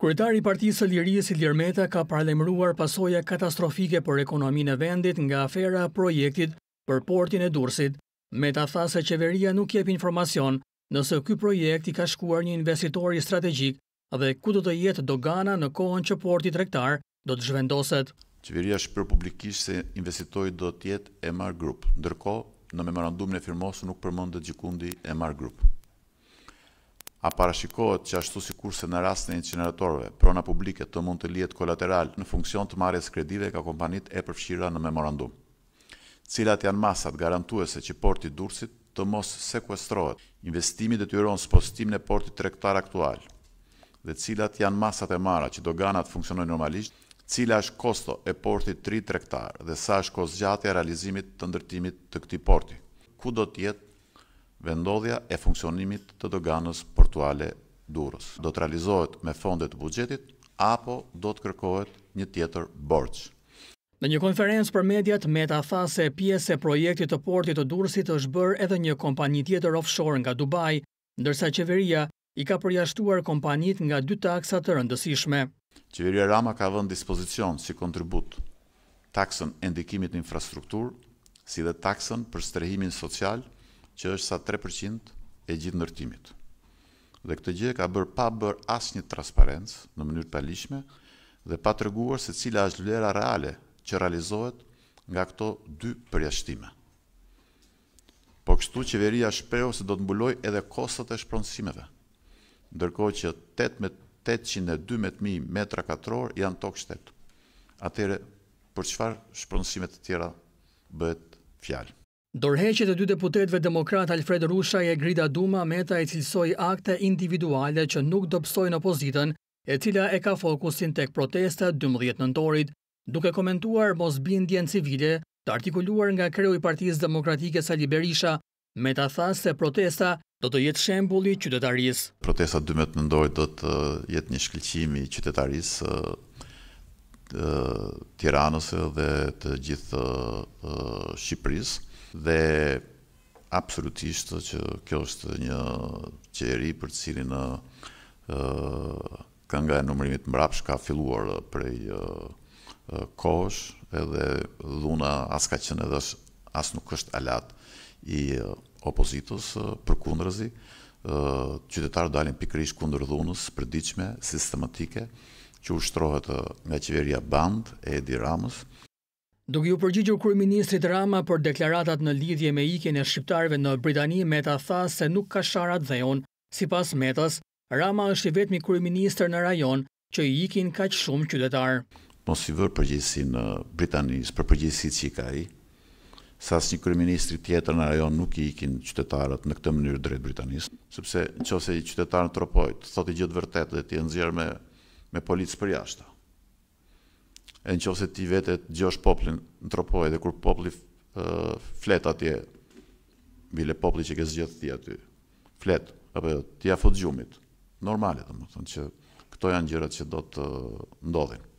Kryetari i Partisë së Lirisë Ilir ka paralajmëruar pasoja katastrofike për ekonominë e vendit nga afera projektit për portin e Durrësit. me tha se qeveria nuk jep informacion nëse ky projekt i ka shkuar një investitori strategjik dhe ku do të jetë dogana në kohën që porti tregtar do të zhvendoset. Qeveria shpër publikisht se investitori do të jetë MR Group, ndërkohë në memorandumin e firmosur nuk përmendet gjikundi MR Group. A parashikohet që ashtu si kurse në rast në incineratorve, prona publike të mund të lijet kolateral në funksion të marjes kredive ka kompanit e përfshira në memorandum. Cilat janë masat garantuese që porti dursit të mos sekuestrohet, investimi dhe tyron së postim në portit trektar aktual, dhe cilat janë masat e mara që doganat funksionoj normalisht, cila është kosto e portit tri trektar dhe sa është kost gjatë e realizimit të ndërtimit të këti porti. Ku do tjetë vendodhja e funksionimit të doganës portuale Durrës. Do të realizohet me fonde të buxhetit apo do të kërkohet një tjetër borx. Në një konferencë për mediat, Meta tha se pjesë e projektit të portit të Durrësit është bërë edhe një kompani tjetër offshore nga Dubai, ndërsa qeveria i ka përjashtuar kompanit nga dy taksa të rëndësishme. Qeveria Rama ka vënë dispozicion si kontribut taksën e ndikimit në infrastruktur, si dhe taksën për strehimin social, që është sa 3% e gjithë nërtimit. Dhe këtë gjë ka bërë pa bërë asnjë transparencë në mënyrë paligjshme dhe pa treguar se cila është vlera reale që realizohet nga këto dy përjashtime. Po kështu qeveria shprehu se do të mbulojë edhe kostot e shpronësimeve, ndërkohë që 8812000 metra katror janë tokë shtetë. Atëre për çfarë shpronësime të tjera bëhet fjalë? Dorheqet e dy deputetve demokrat Alfred Rushaj e Grida Duma meta e cilësoj akte individuale që nuk dëpsojnë opozitën, e cila e ka fokusin tek protesta 12 nëndorit, duke komentuar mos bindjen civile të artikuluar nga kreu i partiz demokratike Sali Berisha, me ta tha se protesta do të jetë shembuli qytetaris. Protesta 12 nëndorit do të jetë një shkëllqimi qytetaris tiranës dhe të gjithë Shqipërisë, dhe absolutisht që kjo është një qeri për cilin në kënga e numërimit mbrapsh ka filluar prej kosh edhe dhuna as ka qenë edhe as nuk është alat i opozitos për kundrëzi qytetarë dalin pikrish kundër dhunës diqme sistematike që ushtrohet nga qeveria band e Edi Ramës Duk ju përgjigjur kërëministrit Rama për deklaratat në lidhje me ikjen e shqiptarve në Britani, Meta tha se nuk ka sharat dheon. Si pas Metas, Rama është i vetmi kërëministr në rajon që i ikin ka që shumë qydetar. Mos i vërë përgjigjësi në Britanis për përgjigjësi që i ka i, sa një kërëministri tjetër në rajon nuk i ikin qytetarët në këtë mënyrë drejtë Britanis, sëpse në qëse i qytetarën tropojt, thot i gjithë vërtet dhe ti e nëzjerë me, me policë për jashtë e në qëse ti vete të gjosh poplin në tropoj dhe kur popli flet atje bile popli që ke zgjedh ti aty flet apo jo, ti afot gjumit normale domethënë që këto janë gjërat që do të ndodhin